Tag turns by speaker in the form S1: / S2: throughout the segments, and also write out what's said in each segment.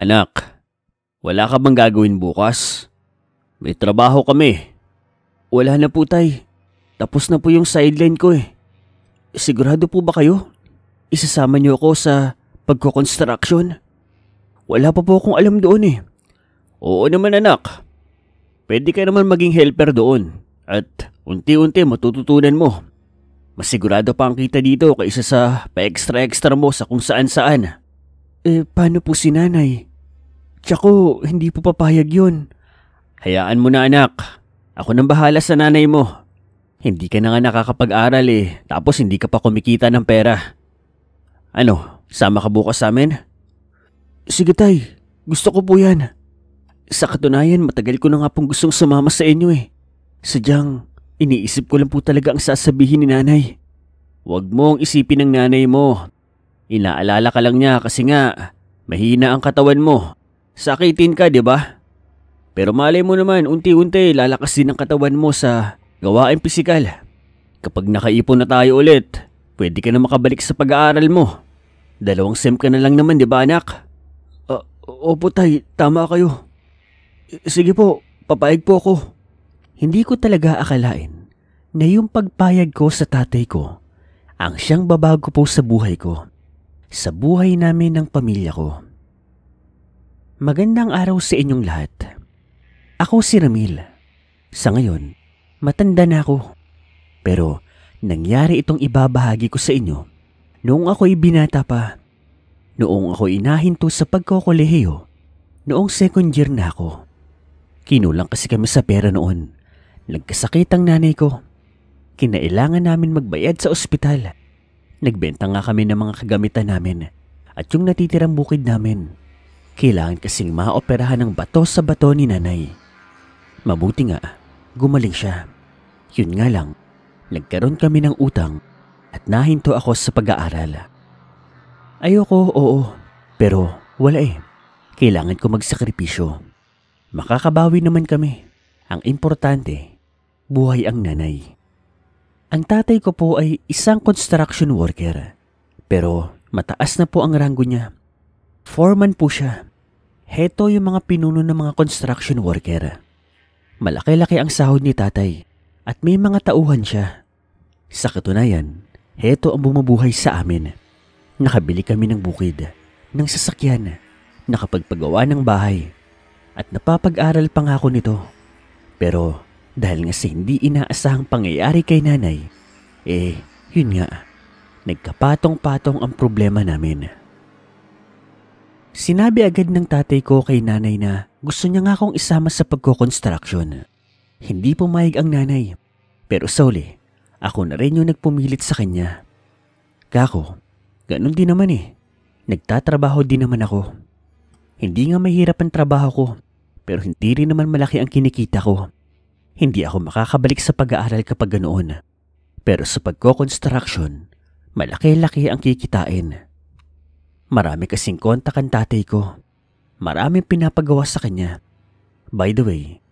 S1: Anak, wala ka bang gagawin bukas? May trabaho kami. Wala na po tay. Tapos na po yung sideline ko eh. Sigurado po ba kayo? Isasama niyo ako sa pagkoconstruction? Wala pa po akong alam doon eh. Oo naman anak. Pwede ka naman maging helper doon at unti-unti matututunan mo. Masigurado pa ang kita dito kaysa sa pa-extra-extra mo sa kung saan-saan. Eh, paano po si nanay? Tsako, hindi po papayag yun. Hayaan mo na anak. Ako nang bahala sa nanay mo. Hindi ka na nga nakakapag-aral eh, tapos hindi ka pa kumikita ng pera. Ano, sama ka bukas sa amin? Sige tay, gusto ko po yan. Sa katunayan, matagal ko na nga pong gustong sumama sa inyo eh. Sadyang, iniisip ko lang po talaga ang sasabihin ni nanay. Huwag mong isipin ng nanay mo. Inaalala ka lang niya kasi nga, mahina ang katawan mo sakitin ka, di ba? Pero malay mo naman, unti-unti lalakas din ang katawan mo sa gawain pisikal. Kapag nakaipon na tayo ulit, pwede ka na makabalik sa pag-aaral mo. Dalawang sem ka na lang naman, di ba anak? Uh, opo tay, tama kayo. Sige po, papayag po ako. Hindi ko talaga akalain na yung pagpayag ko sa tatay ko ang siyang babago po sa buhay ko, sa buhay namin ng pamilya ko. Magandang araw sa inyong lahat. Ako si Ramil. Sa ngayon, matanda na ako. Pero nangyari itong ibabahagi ko sa inyo noong ako'y binata pa. Noong ako'y inahinto sa pagkokolehiyo, noong second year na ako. Kinulang kasi kami sa pera noon. Nagkasakit ang nanay ko. Kinailangan namin magbayad sa ospital. Nagbenta nga kami ng mga kagamitan namin at yung natitirang bukid namin. Kailangan kasing maoperahan ng bato sa bato ni nanay. Mabuti nga, gumaling siya. Yun nga lang, nagkaroon kami ng utang at nahinto ako sa pag-aaral. Ayoko, oo, pero wala eh. Kailangan ko magsakripisyo. Makakabawi naman kami. Ang importante, buhay ang nanay. Ang tatay ko po ay isang construction worker. Pero mataas na po ang ranggo niya. Foreman po siya. Heto yung mga pinuno ng mga construction worker. Malaki-laki ang sahod ni tatay at may mga tauhan siya. Sa katunayan, heto ang bumubuhay sa amin. Nakabili kami ng bukid, ng sasakyan, nakapagpagawa ng bahay, at napapag-aral pa nga ako nito. Pero dahil nga sa hindi inaasahang pangyayari kay nanay, eh, yun nga, nagkapatong-patong ang problema namin. Sinabi agad ng tatay ko kay nanay na gusto niya nga akong isama sa pagkokonstruksyon. Hindi pumayag ang nanay. Pero sole, ako na rin yung nagpumilit sa kanya. Kako, ganun din naman eh. Nagtatrabaho din naman ako. Hindi nga mahirap ang trabaho ko, pero hindi rin naman malaki ang kinikita ko. Hindi ako makakabalik sa pag-aaral kapag ganoon. Pero sa pagkoconstruction, malaki-laki ang kikitain. Marami kasing kontak ang tatay ko. Maraming pinapagawa sa kanya. By the way,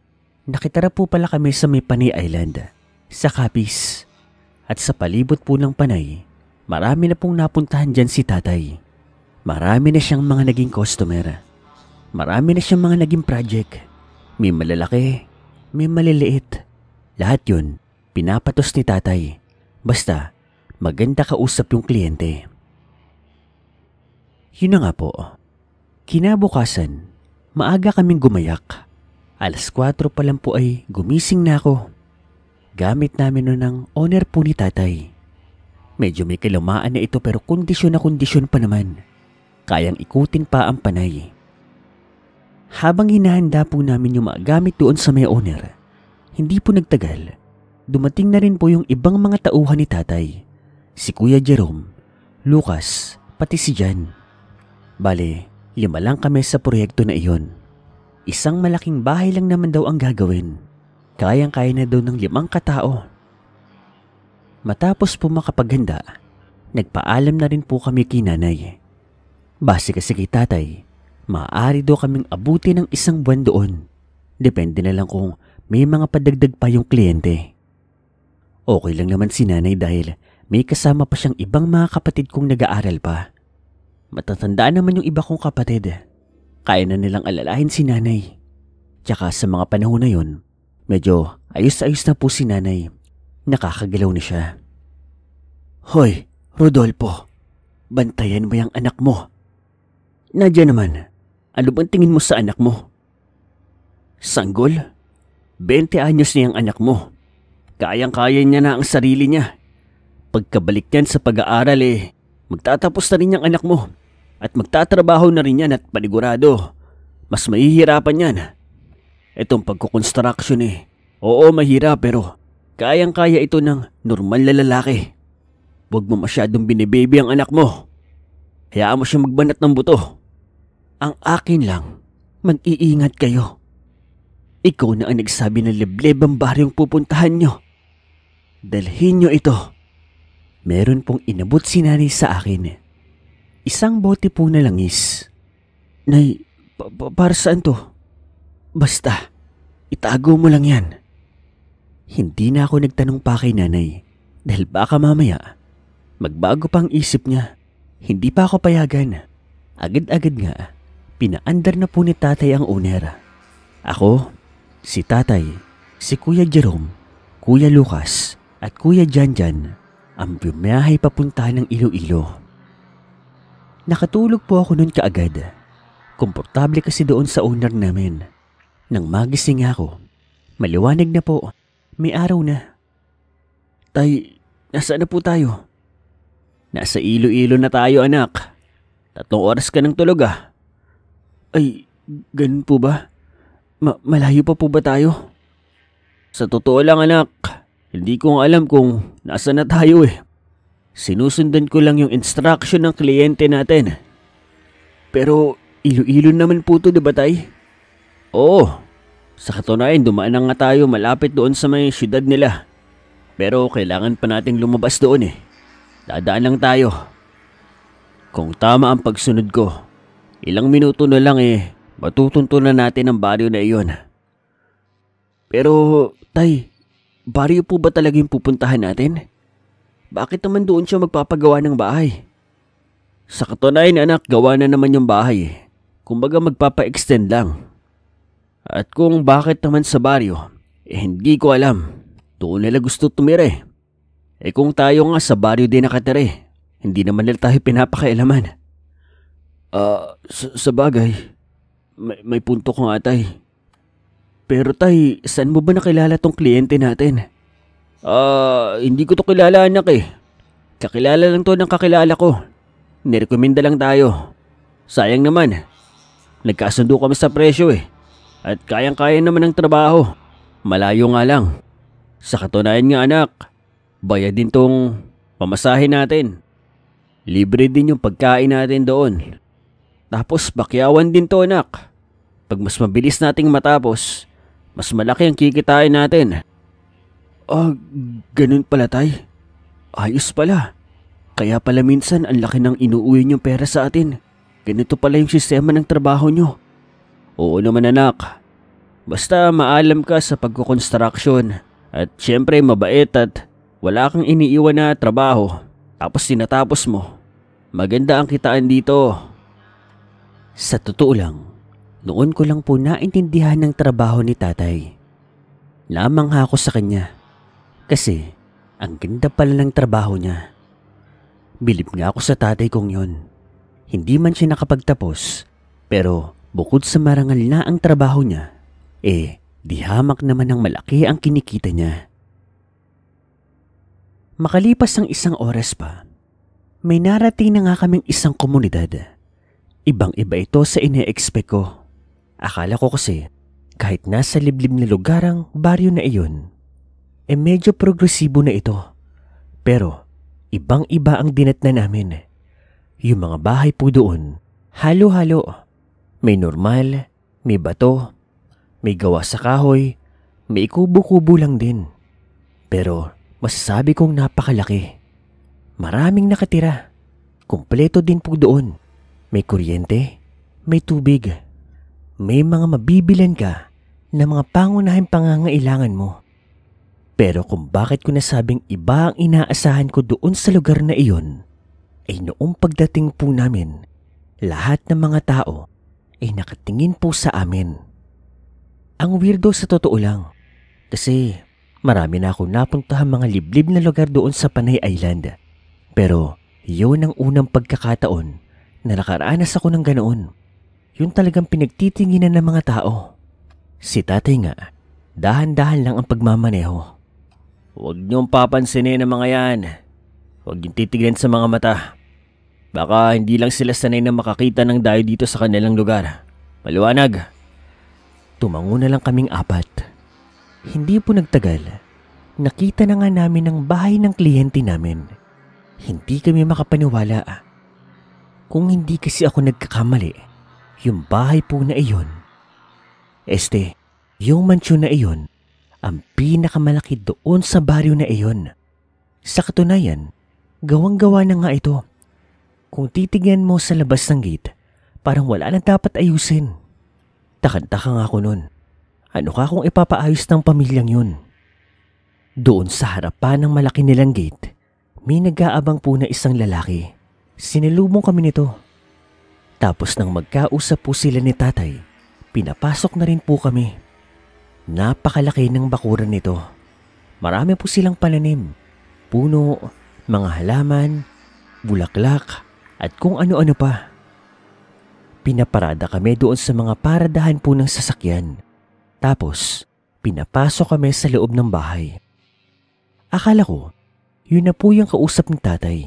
S1: nakitara po pala kami sa may Panay Island, sa Capiz. At sa palibot po ng Panay, marami na pong napuntahan dyan si tatay. Marami na siyang mga naging customer. Marami na siyang mga naging project. May malalaki, may maliliit. Lahat yun, pinapatos ni tatay. Basta, maganda kausap yung kliyente. Yun na nga po. Kinabukasan, maaga kaming gumayak. Alas 4 pa lang po ay gumising na ako. Gamit namin nun ang owner po ni tatay. Medyo may kilumaan na ito pero kondisyon na kondisyon pa naman. Kayang ikutin pa ang panay. Habang hinahanda po namin yung mga gamit doon sa may owner, hindi po nagtagal. Dumating na rin po yung ibang mga tauhan ni tatay. Si Kuya Jerome, Lucas, pati si Jan. Bali, lima lang kami sa proyekto na iyon. Isang malaking bahay lang naman daw ang gagawin. Kayang-kaya na daw ng limang katao. Matapos po makapaghanda, nagpaalam na rin po kami kay nanay. Base kasi kay tatay, maaari daw kaming abuti ng isang buwan doon. Depende na lang kung may mga padagdag pa yung kliyente. Okay lang naman si nanay dahil may kasama pa siyang ibang mga kapatid kong nag-aaral pa. Matatandaan naman yung iba kong kapatid. Eh. Kaya na nilang alalahin si nanay. Tsaka sa mga panahon na yun, medyo ayos-ayos na po si nanay. Nakakagalaw na siya. Hoy, Rodolfo, bantayan mo yung anak mo. Nadya naman, ano bang tingin mo sa anak mo? Sanggol, 20 anyos na ang anak mo. Kayang-kaya niya na ang sarili niya. Pagkabalik niyan sa pag-aaral eh, Magtatapos na rin yung anak mo at magtatrabaho na rin yan at panigurado. Mas mahihirapan yan. Itong pagkukonstruction eh. Oo, mahirap pero kayang-kaya ito ng normal na lalaki. Huwag mo masyadong binibaby ang anak mo. Hayaan mo siya magbanat ng buto. Ang akin lang, mag-iingat kayo. Ikaw na ang nagsabi ng leblebang ang baryong pupuntahan nyo. Dalhin nyo ito meron pong inabot si nanay sa akin. Isang bote po na langis. Nay, pa- pa- para saan to? Basta, itago mo lang yan. Hindi na ako nagtanong pa kay nanay dahil baka mamaya magbago pang isip niya. Hindi pa ako payagan. Agad-agad nga, pinaandar na po ni tatay ang owner. Ako, si tatay, si Kuya Jerome, Kuya Lucas at Kuya Janjan ang bumiyahe papunta ng Iloilo. Nakatulog po ako noon kaagad. Komportable kasi doon sa owner namin. Nang magising ako, maliwanag na po. May araw na. Tay, nasa na po tayo? Nasa Iloilo na tayo anak. Tatlong oras ka ng tulog ah. Ay, ganun po ba? Ma malayo pa po ba tayo? Sa totoo lang anak, hindi ko alam kung nasa na tayo eh. Sinusundan ko lang yung instruction ng kliyente natin. Pero ilo-ilo naman po to, di ba tay? Oo. Sa katunayan, dumaan na nga tayo malapit doon sa may syudad nila. Pero kailangan pa nating lumabas doon eh. Dadaan lang tayo. Kung tama ang pagsunod ko, ilang minuto na lang eh, matutuntunan natin ang baryo na iyon. Pero, tay, Baryo po ba talaga yung pupuntahan natin? Bakit naman doon siya magpapagawa ng bahay? Sa katunayan anak, gawa na naman yung bahay. Eh. Kumbaga magpapa-extend lang. At kung bakit naman sa baryo, eh hindi ko alam. Doon nila gusto tumira eh. Eh kung tayo nga sa baryo din nakatira eh, hindi naman nila tayo pinapakailaman. Ah, uh, sa, bagay, may, may punto ko nga tay. Pero tay, saan mo ba nakilala tong kliyente natin? Ah, uh, hindi ko to kilala anak eh. Kakilala lang to ng kakilala ko. Nirekomenda lang tayo. Sayang naman. Nagkasundo kami sa presyo eh. At kayang-kaya naman ang trabaho. Malayo nga lang. Sa katunayan nga anak, bayad din tong pamasahin natin. Libre din yung pagkain natin doon. Tapos bakyawan din to anak. Pag mas mabilis nating matapos, mas malaki ang kikitain natin. Ah, ganun pala tay. Ayos pala. Kaya pala minsan ang laki ng inuuwi niyong pera sa atin. Ganito pala yung sistema ng trabaho niyo. Oo naman anak. Basta maalam ka sa pagkukonstruksyon at syempre mabait at wala kang iniiwan na trabaho tapos sinatapos mo. Maganda ang kitaan dito. Sa totoo lang, noon ko lang po naintindihan ng trabaho ni tatay. Lamang ako sa kanya kasi ang ganda pala ng trabaho niya. Bilib nga ako sa tatay kong yon. Hindi man siya nakapagtapos pero bukod sa marangal na ang trabaho niya, eh di hamak naman ng malaki ang kinikita niya. Makalipas ang isang oras pa, may narating na nga kaming isang komunidad. Ibang-iba ito sa ine-expect ko. Akala ko kasi kahit nasa liblib na lugar ang baryo na iyon, e eh medyo progresibo na ito. Pero ibang-iba ang na namin. Yung mga bahay po doon, halo-halo. May normal, may bato, may gawa sa kahoy, may kubo-kubo lang din. Pero masasabi kong napakalaki. Maraming nakatira. Kumpleto din po doon. May kuryente, may tubig may mga mabibilan ka na mga pangunahing pangangailangan mo. Pero kung bakit ko nasabing iba ang inaasahan ko doon sa lugar na iyon, ay noong pagdating po namin, lahat ng mga tao ay nakatingin po sa amin. Ang weirdo sa totoo lang, kasi marami na ako napuntahan mga liblib na lugar doon sa Panay Island. Pero yun ang unang pagkakataon na nakaranas ako ng ganoon yung talagang pinagtitinginan ng mga tao. Si tatay nga, dahan-dahan lang ang pagmamaneho. Huwag niyong papansinin ang mga yan. Huwag niyong titignan sa mga mata. Baka hindi lang sila sanay na makakita ng dayo dito sa kanilang lugar. Maluwanag! Tumango na lang kaming apat. Hindi po nagtagal. Nakita na nga namin ang bahay ng kliyente namin. Hindi kami makapaniwala. Kung hindi kasi ako nagkakamali, yung bahay po na iyon, este, yung mansyon na iyon, ang pinakamalaki doon sa baryo na iyon. Sa katunayan, gawang-gawa na nga ito. Kung titignan mo sa labas ng gate, parang wala nang dapat ayusin. Takantaka nga ako nun. Ano ka kung ipapaayos ng pamilyang yun? Doon sa harapan ng malaki nilang gate, may nag-aabang po na isang lalaki. Sinilubong kami nito. Tapos nang magkausap po sila ni tatay, pinapasok na rin po kami. Napakalaki ng bakuran nito. Marami po silang pananim, puno, mga halaman, bulaklak, at kung ano-ano pa. Pinaparada kami doon sa mga paradahan po ng sasakyan. Tapos, pinapasok kami sa loob ng bahay. Akala ko, yun na po yung kausap ni tatay.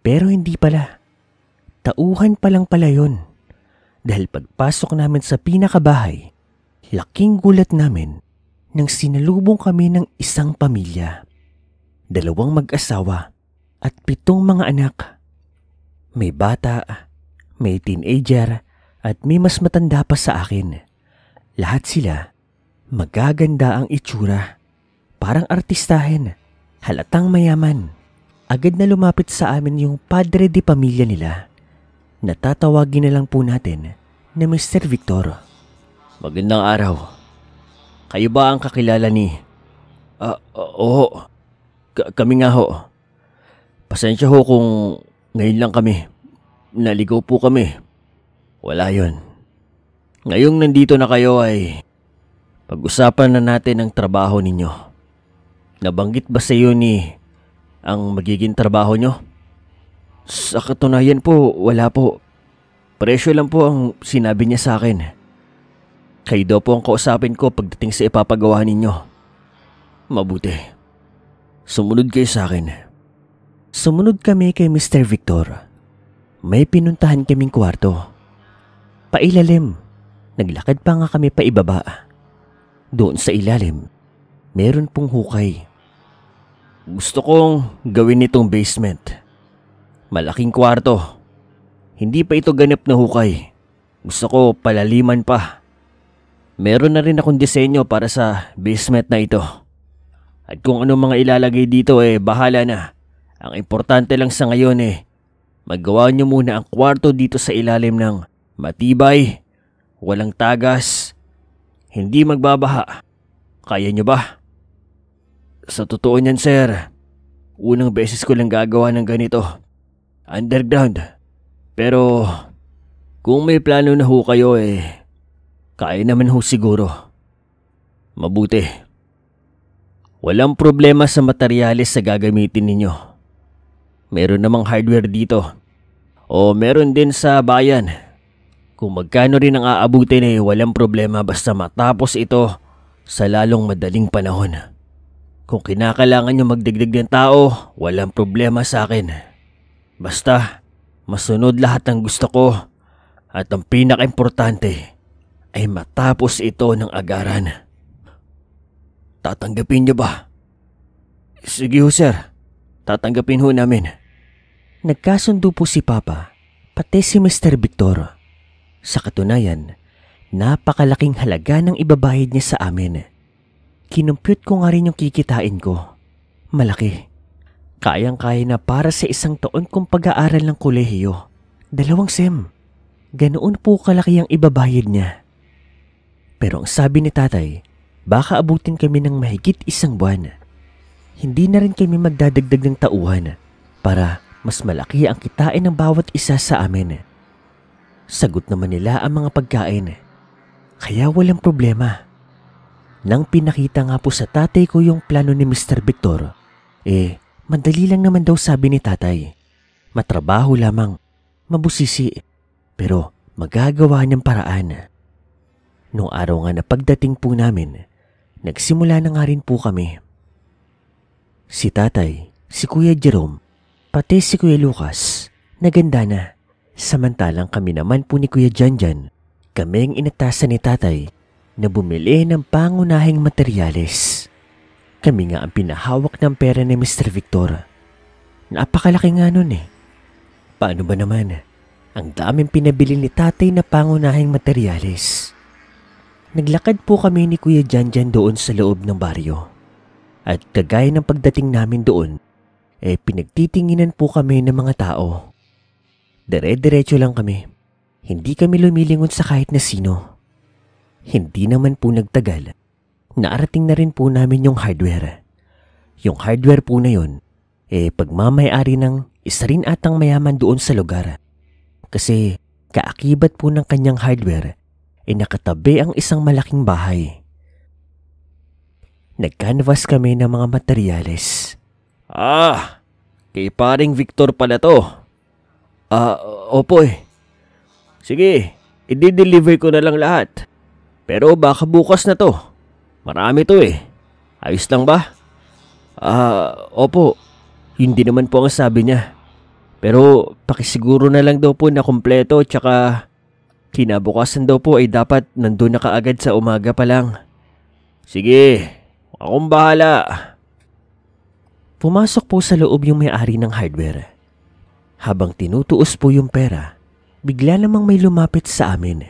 S1: Pero hindi pala. Tauhan pa lang pala yun. Dahil pagpasok namin sa pinakabahay, laking gulat namin nang sinalubong kami ng isang pamilya. Dalawang mag-asawa at pitong mga anak. May bata, may teenager at may mas matanda pa sa akin. Lahat sila, magaganda ang itsura. Parang artistahin, halatang mayaman. Agad na lumapit sa amin yung padre di pamilya nila. Natatawagin na lang po natin na Mr. Victor. Magandang araw. Kayo ba ang kakilala ni... Ah, uh, oo. K- kami nga ho. Pasensya ho kung ngayon lang kami. Naligaw po kami. Wala yon. Ngayong nandito na kayo ay pag-usapan na natin ang trabaho ninyo. Nabanggit ba sa iyo ni ang magiging trabaho nyo? Sa katunayan po, wala po. Presyo lang po ang sinabi niya sa akin. Kayo daw po ang kausapin ko pagdating sa ipapagawa ninyo. Mabuti. Sumunod kayo sa akin. Sumunod kami kay Mr. Victor. May pinuntahan kaming kwarto. Pailalim. Naglakad pa nga kami pa ibaba. Doon sa ilalim, meron pong hukay. Gusto kong gawin itong basement. Malaking kwarto. Hindi pa ito ganap na hukay. Gusto ko palaliman pa. Meron na rin akong disenyo para sa basement na ito. At kung anong mga ilalagay dito eh bahala na. Ang importante lang sa ngayon eh, maggawa niyo muna ang kwarto dito sa ilalim ng matibay, walang tagas, hindi magbabaha. Kaya niyo ba? Sa totoo niyan sir, unang beses ko lang gagawa ng ganito underground. Pero kung may plano na ho kayo eh, kaya naman ho siguro. Mabuti. Walang problema sa materyales sa gagamitin ninyo. Meron namang hardware dito. O meron din sa bayan. Kung magkano rin ang aabutin eh, walang problema basta matapos ito sa lalong madaling panahon. Kung kinakailangan nyo magdagdag ng tao, walang problema sa akin. Basta, masunod lahat ng gusto ko at ang pinakaimportante ay matapos ito ng agaran. Tatanggapin niyo ba? Sige ho sir, tatanggapin ho namin. Nagkasundo po si Papa, pati si Mr. Victor. Sa katunayan, napakalaking halaga ng ibabayad niya sa amin. Kinumpute ko nga rin yung kikitain ko. Malaki. Kayang-kaya na para sa isang taon kong pag-aaral ng kolehiyo. Dalawang sem. Ganoon po kalaki ang ibabayad niya. Pero ang sabi ni tatay, baka abutin kami ng mahigit isang buwan. Hindi na rin kami magdadagdag ng tauhan para mas malaki ang kitain ng bawat isa sa amin. Sagot naman nila ang mga pagkain. Kaya walang problema. Nang pinakita nga po sa tatay ko yung plano ni Mr. Victor, eh Madali lang naman daw sabi ni tatay. Matrabaho lamang, mabusisi, pero magagawa ng paraan. Noong araw nga na pagdating po namin, nagsimula na nga rin po kami. Si tatay, si Kuya Jerome, pati si Kuya Lucas, naganda na. Samantalang kami naman po ni Kuya Janjan, kaming inatasan ni tatay na bumili ng pangunahing materyales. Kami nga ang pinahawak ng pera ni Mr. Victor. Napakalaki nga nun eh. Paano ba naman? Ang daming pinabili ni tatay na pangunahing materyales. Naglakad po kami ni Kuya Janjan doon sa loob ng baryo. At kagaya ng pagdating namin doon, eh pinagtitinginan po kami ng mga tao. Dire-diretso lang kami. Hindi kami lumilingon sa kahit na sino. Hindi naman po nagtagal naarating na rin po namin yung hardware. Yung hardware po na yun, eh pagmamayari ng isa rin atang mayaman doon sa lugar. Kasi kaakibat po ng kanyang hardware, eh nakatabi ang isang malaking bahay. Nag-canvas kami ng mga materyales. Ah, kay paring Victor pala to. Ah, opo eh. Sige, i-deliver ko na lang lahat. Pero baka bukas na to. Marami to eh. Ayos lang ba? Ah, uh, opo. Hindi naman po ang sabi niya. Pero pakisiguro na lang daw po na kompleto tsaka kinabukasan daw po ay dapat nandun na kaagad sa umaga pa lang. Sige, akong bahala. Pumasok po sa loob yung may-ari ng hardware. Habang tinutuos po yung pera, bigla namang may lumapit sa amin.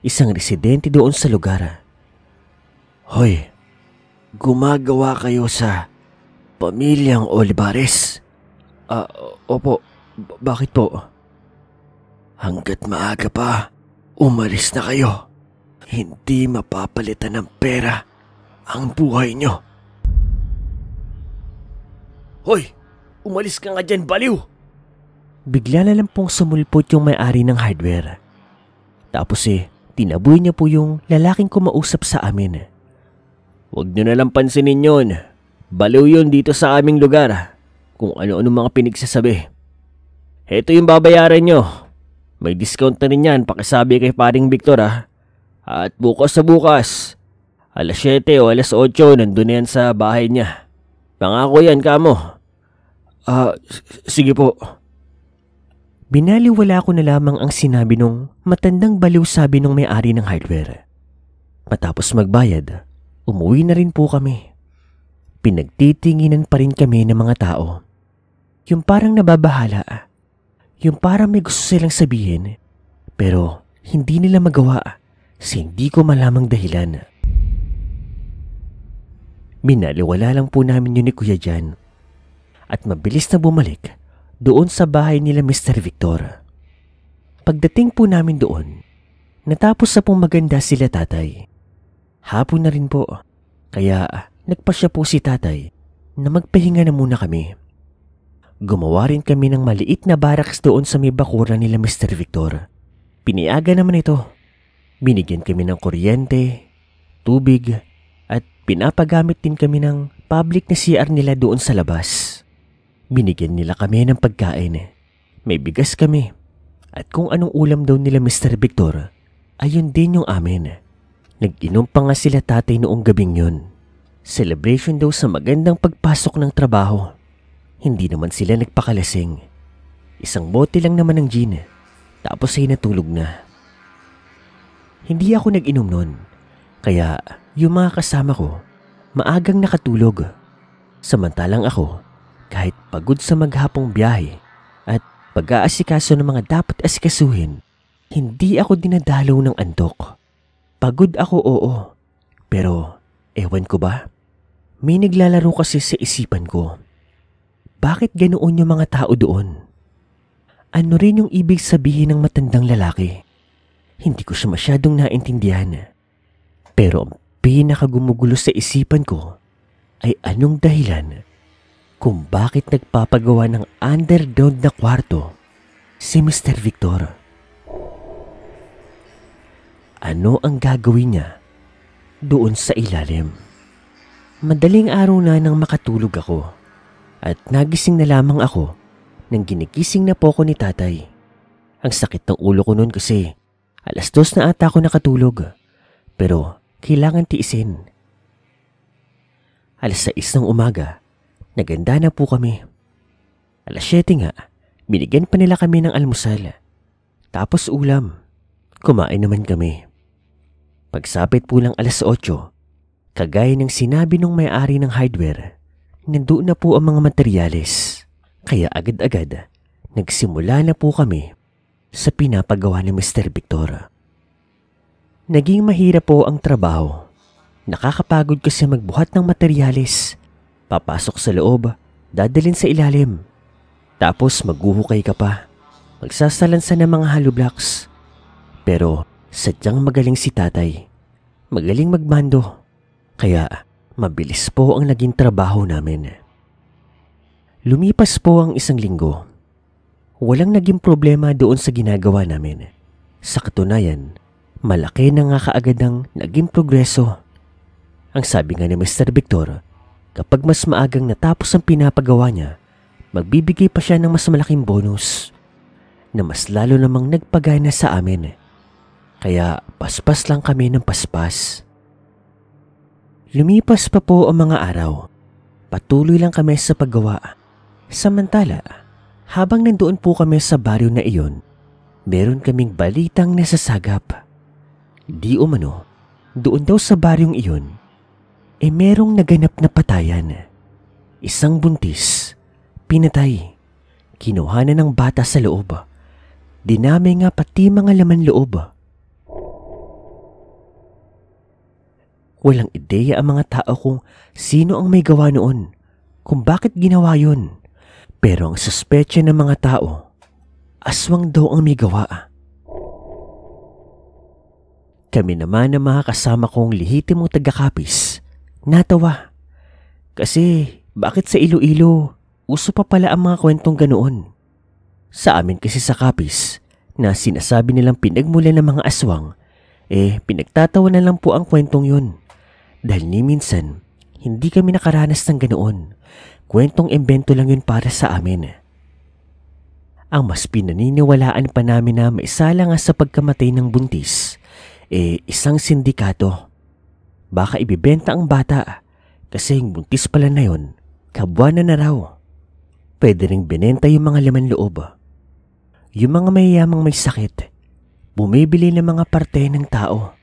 S1: Isang residente doon sa lugar. Hoy, gumagawa kayo sa pamilyang Olivares. Ah, uh, opo. B- bakit po? Hanggat maaga pa, umalis na kayo. Hindi mapapalitan ng pera ang buhay nyo. Hoy! Umalis ka nga dyan, baliw! Bigla na lang pong sumulpot yung may-ari ng hardware. Tapos eh, tinaboy niya po yung lalaking kumausap sa amin. Huwag nyo nalang pansinin yon. Baliw yon dito sa aming lugar. Kung ano-ano mga pinagsasabi. Heto yung babayaran nyo. May discount na rin yan. Pakisabi kay paring Victor ha. At bukas sa bukas. Alas 7 o alas 8 nandun yan sa bahay niya. Pangako yan kamo. Ah, uh, sige po. Binaliwala ko na lamang ang sinabi nung matandang baliw sabi nung may-ari ng hardware. Matapos magbayad, umuwi na rin po kami. Pinagtitinginan pa rin kami ng mga tao. Yung parang nababahala. Yung parang may gusto silang sabihin. Pero hindi nila magawa sa hindi ko malamang dahilan. Minaliwala lang po namin yun ni Kuya Jan. At mabilis na bumalik doon sa bahay nila Mr. Victor. Pagdating po namin doon, natapos na pong maganda sila tatay. Hapon na rin po. Kaya nagpasya po si tatay na magpahinga na muna kami. Gumawa rin kami ng maliit na barracks doon sa may bakura nila Mr. Victor. Piniaga naman ito. Binigyan kami ng kuryente, tubig, at pinapagamit din kami ng public na CR nila doon sa labas. Binigyan nila kami ng pagkain. May bigas kami. At kung anong ulam daw nila Mr. Victor, ayun din yung amin. Nag-inom pa nga sila tatay noong gabing yun. Celebration daw sa magandang pagpasok ng trabaho. Hindi naman sila nagpakalasing. Isang bote lang naman ng gin. Tapos ay natulog na. Hindi ako nag-inom noon. Kaya yung mga kasama ko, maagang nakatulog. Samantalang ako, kahit pagod sa maghapong biyahe at pag-aasikaso ng mga dapat asikasuhin, hindi ako dinadalaw ng antok. Pagod ako oo, pero ewan ko ba? May naglalaro kasi sa isipan ko. Bakit ganoon yung mga tao doon? Ano rin yung ibig sabihin ng matandang lalaki? Hindi ko siya masyadong naintindihan. Pero ang pinakagumugulo sa isipan ko ay anong dahilan kung bakit nagpapagawa ng underground na kwarto si Mr. Victor ano ang gagawin niya doon sa ilalim. Madaling araw na nang makatulog ako at nagising na lamang ako nang ginigising na po ako ni tatay. Ang sakit ng ulo ko noon kasi alas dos na ata ako nakatulog pero kailangan tiisin. Alas 6 ng umaga, naganda na po kami. Alas 7 nga, binigyan pa nila kami ng almusal. Tapos ulam, kumain naman kami. Pagsapit po ng alas 8, kagaya ng sinabi ng may-ari ng hardware, nandoon na po ang mga materyales. Kaya agad-agad, nagsimula na po kami sa pinapagawa ni Mr. Victor. Naging mahirap po ang trabaho. Nakakapagod kasi magbuhat ng materyales. Papasok sa loob, dadalin sa ilalim. Tapos maghuhukay ka pa. Magsasalansa ng mga hollow blocks. Pero Sadyang magaling si tatay. Magaling magmando. Kaya mabilis po ang naging trabaho namin. Lumipas po ang isang linggo. Walang naging problema doon sa ginagawa namin. Sa katunayan, malaki na nga kaagad ang naging progreso. Ang sabi nga ni Mr. Victor, kapag mas maagang natapos ang pinapagawa niya, magbibigay pa siya ng mas malaking bonus na mas lalo namang nagpagana sa amin. Kaya paspas lang kami ng paspas. Lumipas pa po ang mga araw. Patuloy lang kami sa paggawa. Samantala, habang nandoon po kami sa baryo na iyon, meron kaming balitang nasasagap. Di umano, doon daw sa baryong iyon, e eh merong naganap na patayan. Isang buntis, pinatay, kinuhanan ng bata sa loob. Dinami nga pati mga laman loob. Walang ideya ang mga tao kung sino ang may gawa noon, kung bakit ginawa yon. Pero ang suspecha ng mga tao, aswang daw ang may gawa. Kami naman ang mga kasama kong lihitimong tagakapis, natawa. Kasi bakit sa Iloilo, uso pa pala ang mga kwentong ganoon. Sa amin kasi sa kapis, na sinasabi nilang pinagmula ng mga aswang, eh pinagtatawa na lang po ang kwentong yun. Dahil ni minsan, hindi kami nakaranas ng ganoon. Kwentong imbento lang yun para sa amin. Ang mas pinaniniwalaan pa namin na may sala nga sa pagkamatay ng buntis, eh isang sindikato. Baka ibibenta ang bata kasi yung buntis pala na yun, kabuana na raw. Pwede ring binenta yung mga laman loob. Yung mga mayayamang may sakit, bumibili ng mga parte ng tao.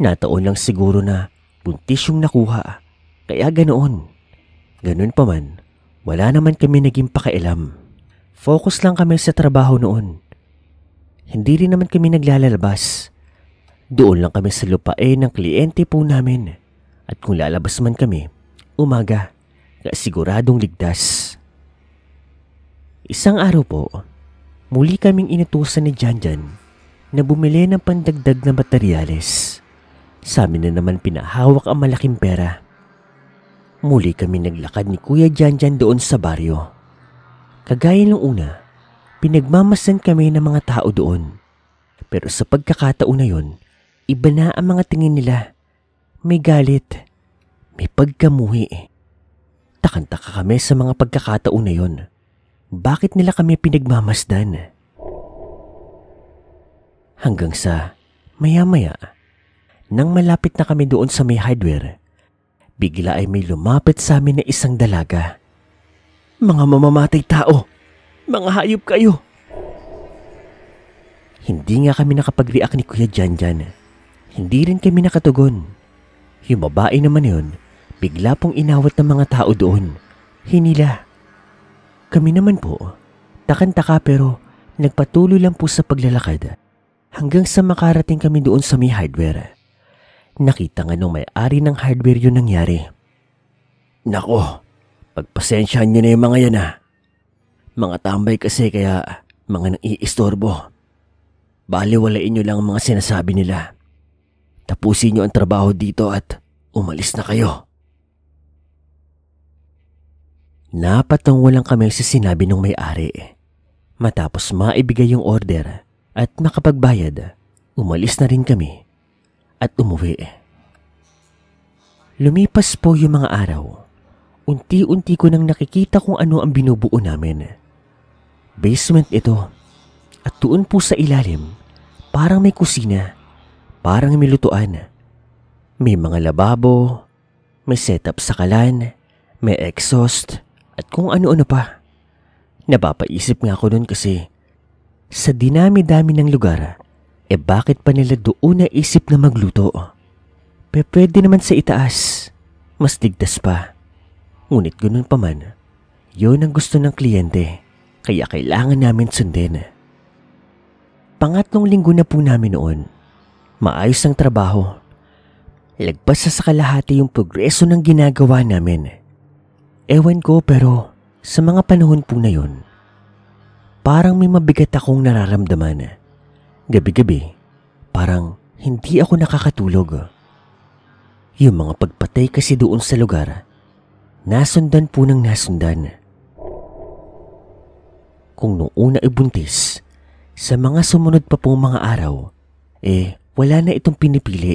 S1: Nataon lang siguro na buntis yung nakuha. Kaya ganoon. Ganoon pa man, wala naman kami naging pakailam. Focus lang kami sa trabaho noon. Hindi rin naman kami naglalalabas. Doon lang kami sa lupain ng kliyente po namin. At kung lalabas man kami, umaga, siguradong ligtas. Isang araw po, muli kaming inutusan ni Janjan na bumili ng pandagdag na materyales. Sa amin na naman pinahawak ang malaking pera. Muli kami naglakad ni Kuya Janjan doon sa baryo. Kagaya ng una, pinagmamasan kami ng mga tao doon. Pero sa pagkakataon na yon, iba na ang mga tingin nila. May galit, may pagkamuhi. Takantaka kami sa mga pagkakataon na yon. Bakit nila kami pinagmamasdan? Hanggang sa maya-maya, nang malapit na kami doon sa may hardware, bigla ay may lumapit sa amin na isang dalaga. Mga mamamatay tao! Mga hayop kayo! Hindi nga kami nakapag-react ni Kuya Janjan. Hindi rin kami nakatugon. Yung babae naman yun, bigla pong inawat ng mga tao doon. Hinila. Kami naman po, takantaka pero nagpatuloy lang po sa paglalakad hanggang sa makarating kami doon sa may hardware. Nakita nga nung may-ari ng hardware yung nangyari. Nako, pagpasensyahan niyo na yung mga yan ha. Ah. Mga tambay kasi kaya mga nang iistorbo. Baliwalain nyo lang ang mga sinasabi nila. Tapusin niyo ang trabaho dito at umalis na kayo. Napatungwalan kami sa sinabi ng may-ari. Matapos maibigay yung order at makapagbayad, umalis na rin kami at umuwi. Lumipas po yung mga araw. Unti-unti ko nang nakikita kung ano ang binubuo namin. Basement ito. At tuon po sa ilalim, parang may kusina, parang may lutuan. May mga lababo, may setup sa kalan, may exhaust, at kung ano-ano pa. Napapaisip nga ako nun kasi sa dinami-dami ng lugar E bakit pa nila doon na isip na magluto? Pe pwede naman sa itaas. Mas ligtas pa. Ngunit ganun pa man, yun ang gusto ng kliyente. Kaya kailangan namin sundin. Pangatlong linggo na po namin noon. Maayos ang trabaho. Lagpas sa kalahati yung progreso ng ginagawa namin. Ewan ko pero sa mga panahon po na yun, parang may mabigat akong nararamdaman. Gabi-gabi, parang hindi ako nakakatulog. Yung mga pagpatay kasi doon sa lugar, nasundan po ng nasundan. Kung noong una ibuntis, sa mga sumunod pa pong mga araw, eh wala na itong pinipili.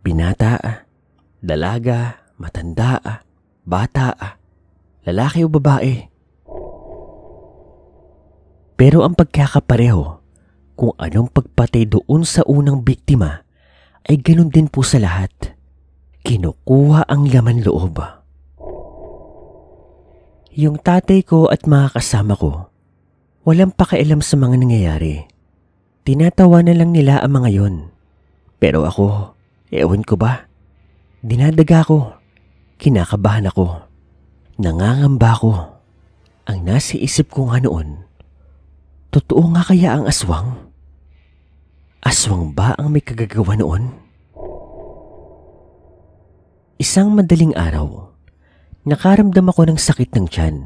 S1: Binata, dalaga, matanda, bata, lalaki o babae. Pero ang pagkakapareho kung anong pagpatay doon sa unang biktima ay ganun din po sa lahat. Kinukuha ang laman loob. Yung tatay ko at mga kasama ko, walang pakialam sa mga nangyayari. Tinatawa na lang nila ang mga yon. Pero ako, ewan ko ba, dinadaga ko, kinakabahan ako, nangangamba ko. Ang nasa isip ko nga noon, totoo nga kaya ang aswang? Aswang ba ang may kagagawa noon? Isang madaling araw, nakaramdam ako ng sakit ng tiyan.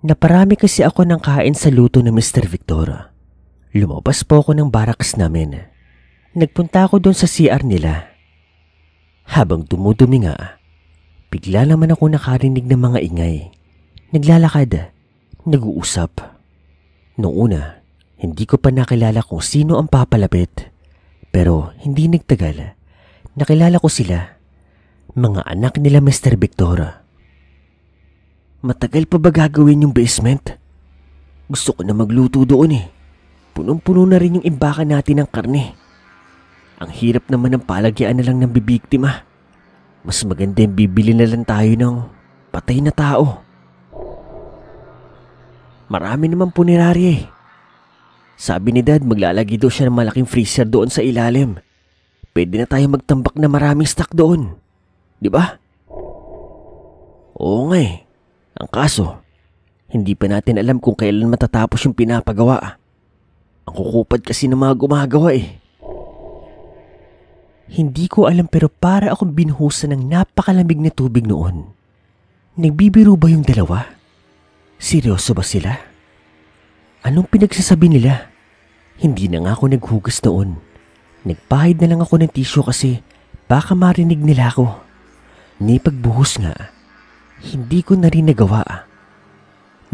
S1: Naparami kasi ako ng kain sa luto ng Mr. Victor. Lumabas po ako ng barracks namin. Nagpunta ako doon sa CR nila. Habang dumudumi nga, bigla naman ako nakarinig ng mga ingay. Naglalakad, nag-uusap. Noong una, hindi ko pa nakilala kung sino ang papalapit. Pero hindi nagtagal, nakilala ko sila. Mga anak nila Mr. Victor. Matagal pa ba gagawin yung basement? Gusto ko na magluto doon eh. Punong-puno na rin yung imbaka natin ng karne. Ang hirap naman ng palagyan na lang ng bibiktima. Mas maganda yung bibili na lang tayo ng patay na tao. Marami naman po punerarya eh. Sabi ni Dad maglalagay daw siya ng malaking freezer doon sa ilalim. Pwede na tayo magtambak na maraming stock doon. Di ba? Oo nga eh. Ang kaso, hindi pa natin alam kung kailan matatapos yung pinapagawa. Ang kukupad kasi ng mga gumagawa eh. Hindi ko alam pero para akong binuhusan ng napakalamig na tubig noon. Nagbibiro ba yung dalawa? Seryoso ba sila? Anong pinagsasabi nila? Hindi na nga ako naghugas noon. Nagpahid na lang ako ng tisyo kasi baka marinig nila ako. Ni pagbuhos nga, hindi ko na rin nagawa.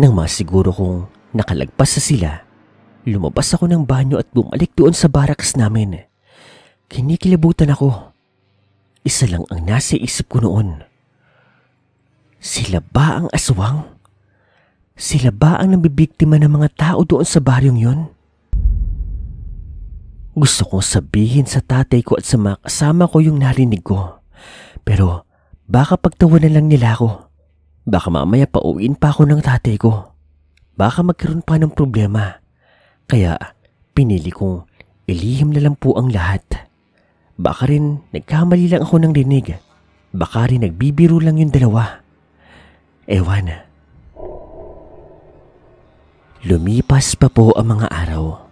S1: Nang masiguro kong nakalagpas sa sila, lumabas ako ng banyo at bumalik doon sa barracks namin. Kinikilabutan ako. Isa lang ang nasa isip ko noon. Sila ba ang aswang? Sila ba ang nabibiktima ng mga tao doon sa baryong yon? Gusto kong sabihin sa tatay ko at sa mga kasama ko yung narinig ko. Pero baka pagtawanan lang nila ako. Baka mamaya pauwiin pa ako ng tatay ko. Baka magkaroon pa ng problema. Kaya pinili kong ilihim na lang po ang lahat. Baka rin nagkamali lang ako ng dinig. Baka rin nagbibiro lang yung dalawa. Ewan. Ewan. Lumipas pa po ang mga araw.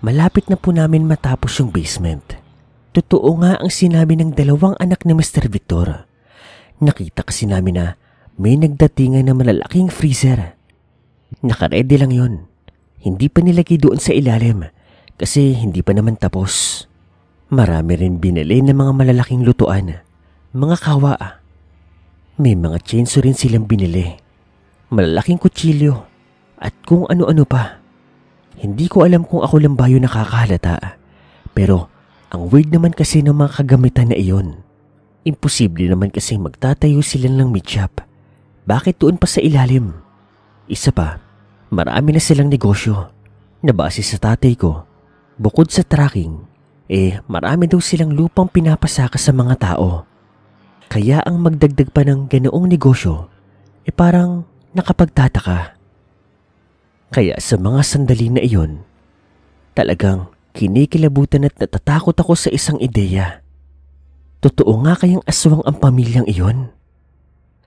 S1: Malapit na po namin matapos yung basement. Totoo nga ang sinabi ng dalawang anak ni Mr. Victor. Nakita kasi namin na may nagdatingan na malalaking freezer. Nakaredy lang yon. Hindi pa nilagay doon sa ilalim kasi hindi pa naman tapos. Marami rin binili ng mga malalaking lutuan, mga kawa. May mga chainsaw rin silang binili. Malalaking kutsilyo at kung ano-ano pa. Hindi ko alam kung ako lang ba yung nakakahalata. Pero ang weird naman kasi ng mga kagamitan na iyon. Imposible naman kasi magtatayo sila ng midshop. Bakit tuon pa sa ilalim? Isa pa, marami na silang negosyo na base sa tatay ko. Bukod sa tracking, eh marami daw silang lupang pinapasaka sa mga tao. Kaya ang magdagdag pa ng ganoong negosyo, eh parang nakapagtataka. Kaya sa mga sandali na iyon, talagang kinikilabutan at natatakot ako sa isang ideya. Totoo nga kayang aswang ang pamilyang iyon?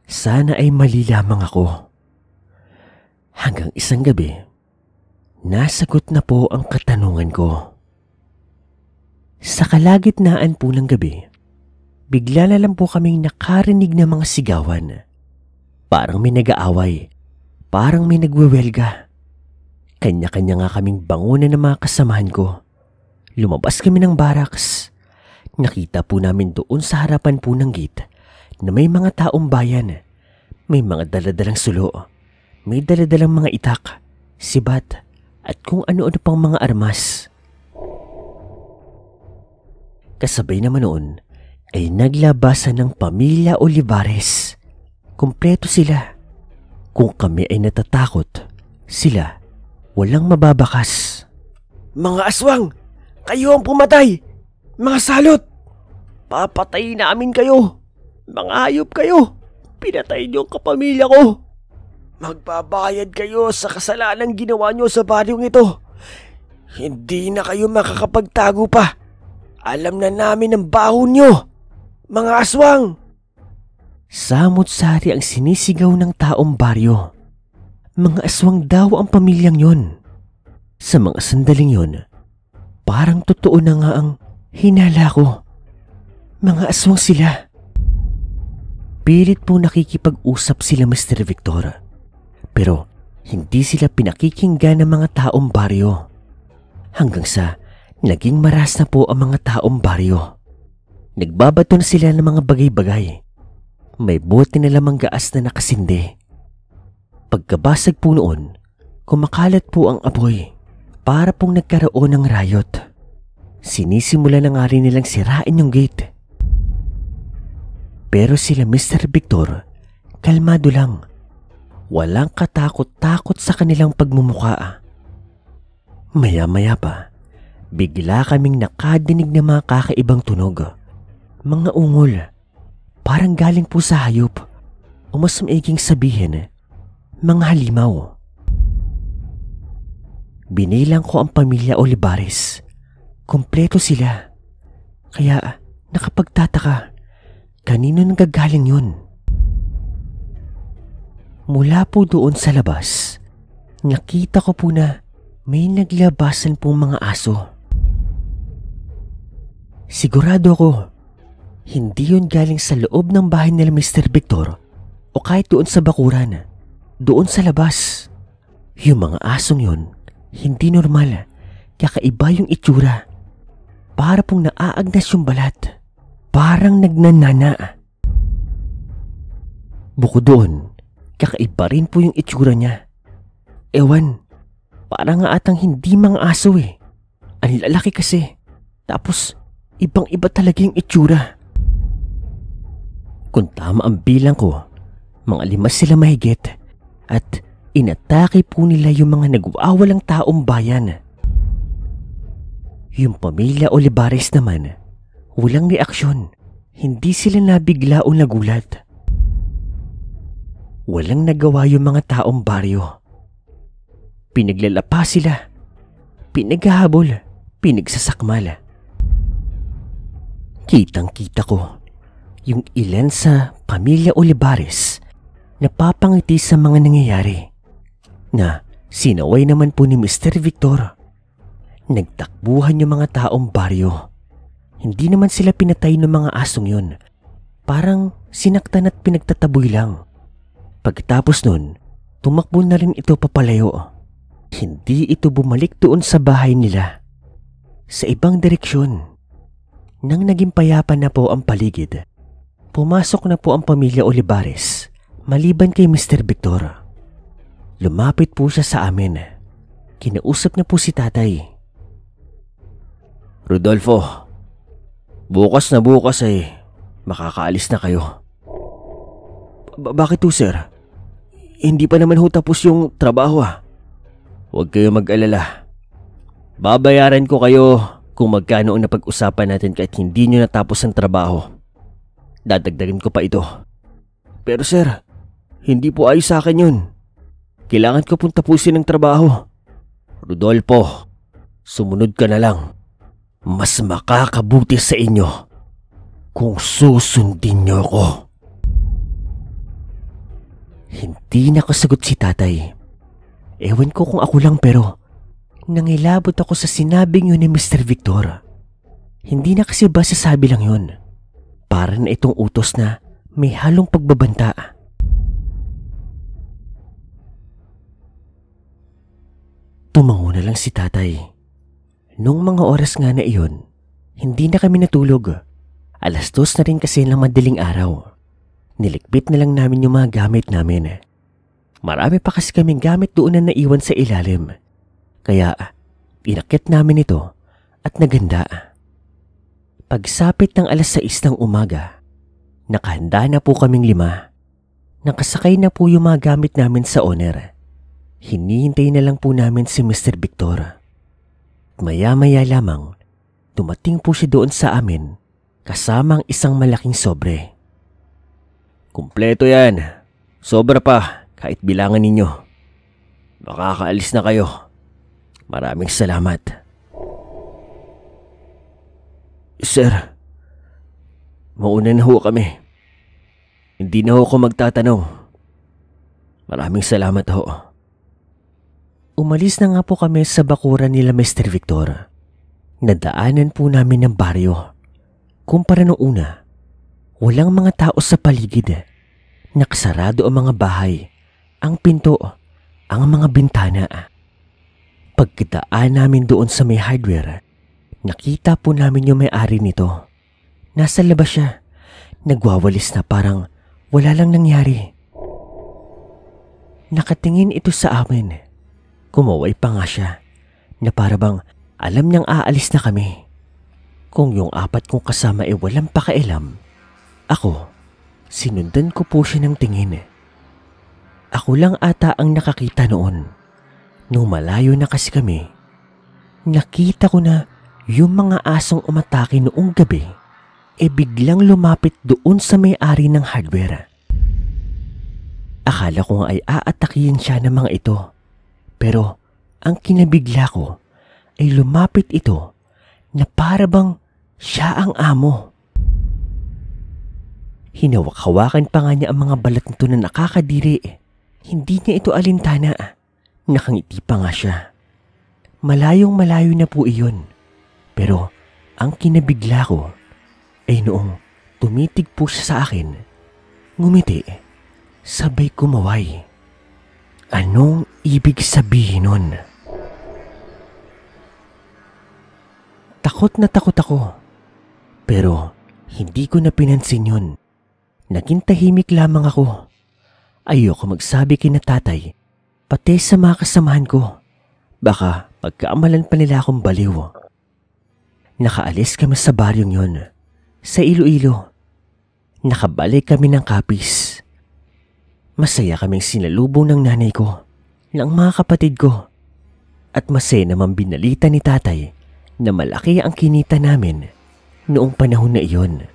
S1: Sana ay mali lamang ako. Hanggang isang gabi, nasagot na po ang katanungan ko. Sa kalagitnaan po ng gabi, bigla na lang po kaming nakarinig ng mga sigawan. Parang may nag-aaway, parang may nagwewelga. Kanya-kanya nga kaming bangunan ng mga kasamahan ko. Lumabas kami ng barracks. Nakita po namin doon sa harapan po ng gate na may mga taong bayan. May mga daladalang sulo. May daladalang mga itak, sibat, at kung ano-ano pang mga armas. Kasabay naman noon ay naglabasan ng pamilya Olivares. Kumpleto sila. Kung kami ay natatakot, sila Walang mababakas. Mga aswang! Kayo ang pumatay! Mga salot! Papatayin namin kayo! Mga hayop kayo! Pinatay niyo ang kapamilya ko! Magbabayad kayo sa kasalanang ginawa niyo sa baryong ito! Hindi na kayo makakapagtago pa! Alam na namin ang baho niyo! Mga aswang! Samot-sari ang sinisigaw ng taong baryo. Mga aswang daw ang pamilyang yon. Sa mga sandaling yon, parang totoo na nga ang hinala ko. Mga aswang sila. Pilit po nakikipag-usap sila Mr. Victor. Pero hindi sila pinakikinggan ng mga taong baryo. Hanggang sa naging maras na po ang mga taong baryo. Nagbabato na sila ng mga bagay-bagay. May bote na lamang gaas na nakasindi. Pagkabasag po noon, kumakalat po ang apoy para pong nagkaroon ng riot. Sinisimula na nga rin nilang sirain yung gate. Pero sila Mr. Victor, kalmado lang. Walang katakot-takot sa kanilang pagmumukha. Maya-maya pa, bigla kaming nakadinig ng mga kakaibang tunog. Mga ungol, parang galing po sa hayop. O mas maiging sabihin, mga halimaw. Binilang ko ang pamilya Olivares. Kompleto sila. Kaya nakapagtataka, kanino nanggagaling yun? Mula po doon sa labas, nakita ko po na may naglabasan pong mga aso. Sigurado ako, hindi yon galing sa loob ng bahay nila Mr. Victor o kahit doon sa bakuran. na. Doon sa labas, yung mga asong yon hindi normal. Kakaiba yung itsura. Para pong naaagnas yung balat. Parang nagnanana. Bukod doon, kakaiba rin po yung itsura niya. Ewan, parang nga atang hindi mga aso eh. Ang lalaki kasi. Tapos, ibang-iba talaga yung itsura. Kung tama ang bilang ko, mga lima sila mahigit at inatake po nila yung mga nagwawalang taong bayan. Yung pamilya Olivares naman, walang reaksyon. Hindi sila nabigla o nagulat. Walang nagawa yung mga taong baryo. Pinaglalapa sila. Pinaghahabol. Pinagsasakmal. Kitang kita ko, yung ilan sa pamilya Olivares napapangiti sa mga nangyayari na sinaway naman po ni Mr. Victor. Nagtakbuhan yung mga taong baryo. Hindi naman sila pinatay ng mga asong yun. Parang sinaktan at pinagtataboy lang. Pagkatapos nun, tumakbo na rin ito papalayo. Hindi ito bumalik doon sa bahay nila. Sa ibang direksyon. Nang naging payapa na po ang paligid, pumasok na po ang pamilya Olivares Maliban kay Mr. Victor, lumapit po siya sa amin. Kinausap niya po si tatay. Rodolfo, bukas na bukas ay makakaalis na kayo. Ba bakit po sir? Hindi pa naman ho tapos yung trabaho ah. Huwag kayo mag-alala. Babayaran ko kayo kung magkano ang napag-usapan natin kahit hindi nyo natapos ang trabaho. Dadagdagin ko pa ito. Pero sir, hindi po ayos sa akin yun. Kailangan ko pong tapusin ang trabaho. Rodolfo, sumunod ka na lang. Mas makakabuti sa inyo kung susundin niyo ko. Hindi na nakasagot si tatay. Ewan ko kung ako lang pero nangilabot ako sa sinabing yun ni Mr. Victor. Hindi na kasi ba sabi lang yun? Para na itong utos na may halong pagbabanta. Tumango na lang si tatay. Nung mga oras nga na iyon, hindi na kami natulog. Alas dos na rin kasi ng madaling araw. Nilikbit na lang namin yung mga gamit namin. Marami pa kasi kaming gamit doon na naiwan sa ilalim. Kaya inakit namin ito at naganda. Pagsapit ng alas 6 ng umaga, nakahanda na po kaming lima. Nakasakay na po yung mga gamit namin sa owner. Hinihintay na lang po namin si Mr. Victor. Maya-maya lamang, dumating po siya doon sa amin kasama ang isang malaking sobre. Kumpleto yan. Sobra pa kahit bilangan ninyo. Makakaalis na kayo. Maraming salamat. Sir, mauna na ho kami. Hindi na ho ako magtatanong. Maraming salamat ho. Umalis na nga po kami sa bakuran nila Mr. Victor. Nadaanan po namin ng baryo. Kumpara noong una, walang mga tao sa paligid. Nakasarado ang mga bahay, ang pinto, ang mga bintana. Pagkitaan namin doon sa may hardware, nakita po namin yung may-ari nito. Nasa labas siya, nagwawalis na parang wala lang nangyari. Nakatingin ito sa amin. Kumaway pa nga siya na para bang alam niyang aalis na kami. Kung yung apat kong kasama ay walang pakailam, ako, sinundan ko po siya ng tingin. Ako lang ata ang nakakita noon. Nung malayo na kasi kami, nakita ko na yung mga asong umatake noong gabi e eh biglang lumapit doon sa may-ari ng hardware. Akala ko nga ay aatakihin siya ng mga ito pero ang kinabigla ko ay lumapit ito na parabang siya ang amo. Hinawak-hawakan pa nga niya ang mga balat nito na nakakadiri. Hindi niya ito alintana. Nakangiti pa nga siya. Malayong malayo na po iyon. Pero ang kinabigla ko ay noong tumitig po siya sa akin, ngumiti, sabay kumaway. Anong ibig sabihin nun? Takot na takot ako. Pero hindi ko na pinansin yun. Naging tahimik lamang ako. Ayoko magsabi kina tatay, pati sa mga kasamahan ko. Baka pagkaamalan pa nila akong baliw. Nakaalis kami sa baryong yon, sa Iloilo. Nakabalik kami ng kapis. Masaya kaming sinalubong ng nanay ko, ng mga kapatid ko. At masaya naman binalita ni tatay na malaki ang kinita namin noong panahon na iyon.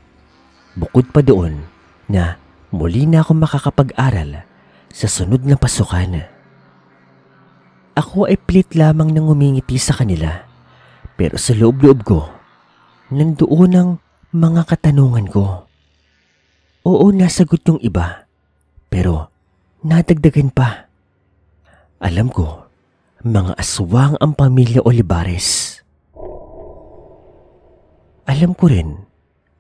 S1: Bukod pa doon na muli na akong makakapag-aral sa sunod na pasukan. Ako ay plit lamang nang umingiti sa kanila pero sa loob-loob ko, nandoon ang mga katanungan ko. Oo, nasagot yung iba. Pero nadagdagan pa. Alam ko, mga aswang ang pamilya Olivares. Alam ko rin,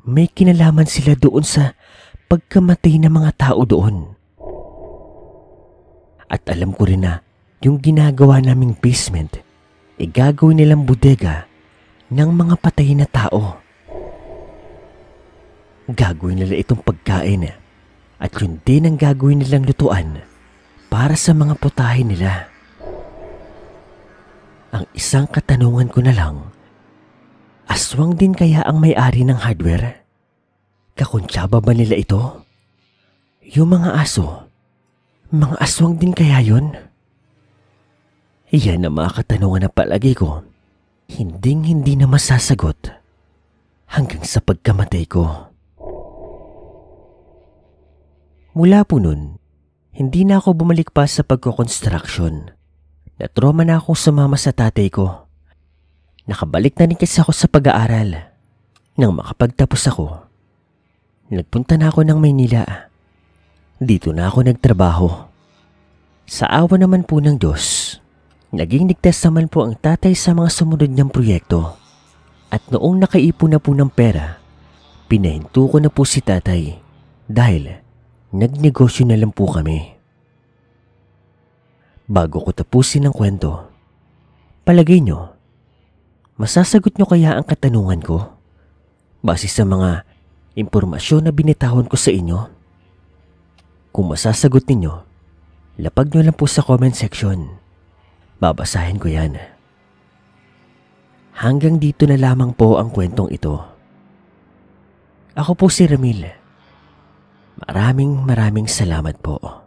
S1: may kinalaman sila doon sa pagkamatay ng mga tao doon. At alam ko rin na yung ginagawa naming basement, igagawin nilang bodega ng mga patay na tao. Gagawin nila itong pagkain eh at yun din ang gagawin nilang lutuan para sa mga putahe nila. Ang isang katanungan ko na lang, aswang din kaya ang may-ari ng hardware? Kakuntsaba ba nila ito? Yung mga aso, mga aswang din kaya yon? Iyan ang mga katanungan na palagi ko, hinding-hindi na masasagot hanggang sa pagkamatay ko. Mula po nun, hindi na ako bumalik pa sa pagkoconstruction. Natroma na ako sa mama sa tatay ko. Nakabalik na rin kasi ako sa pag-aaral. Nang makapagtapos ako, nagpunta na ako ng Maynila. Dito na ako nagtrabaho. Sa awa naman po ng Diyos, naging ligtas naman po ang tatay sa mga sumunod niyang proyekto. At noong nakaipon na po ng pera, pinahinto ko na po si tatay dahil nagnegosyo na lang po kami. Bago ko tapusin ang kwento, palagay nyo, masasagot nyo kaya ang katanungan ko? Base sa mga impormasyon na binitahon ko sa inyo? Kung masasagot ninyo, lapag nyo lang po sa comment section. Babasahin ko yan. Hanggang dito na lamang po ang kwentong ito. Ako po si Ramil. Maraming maraming salamat po.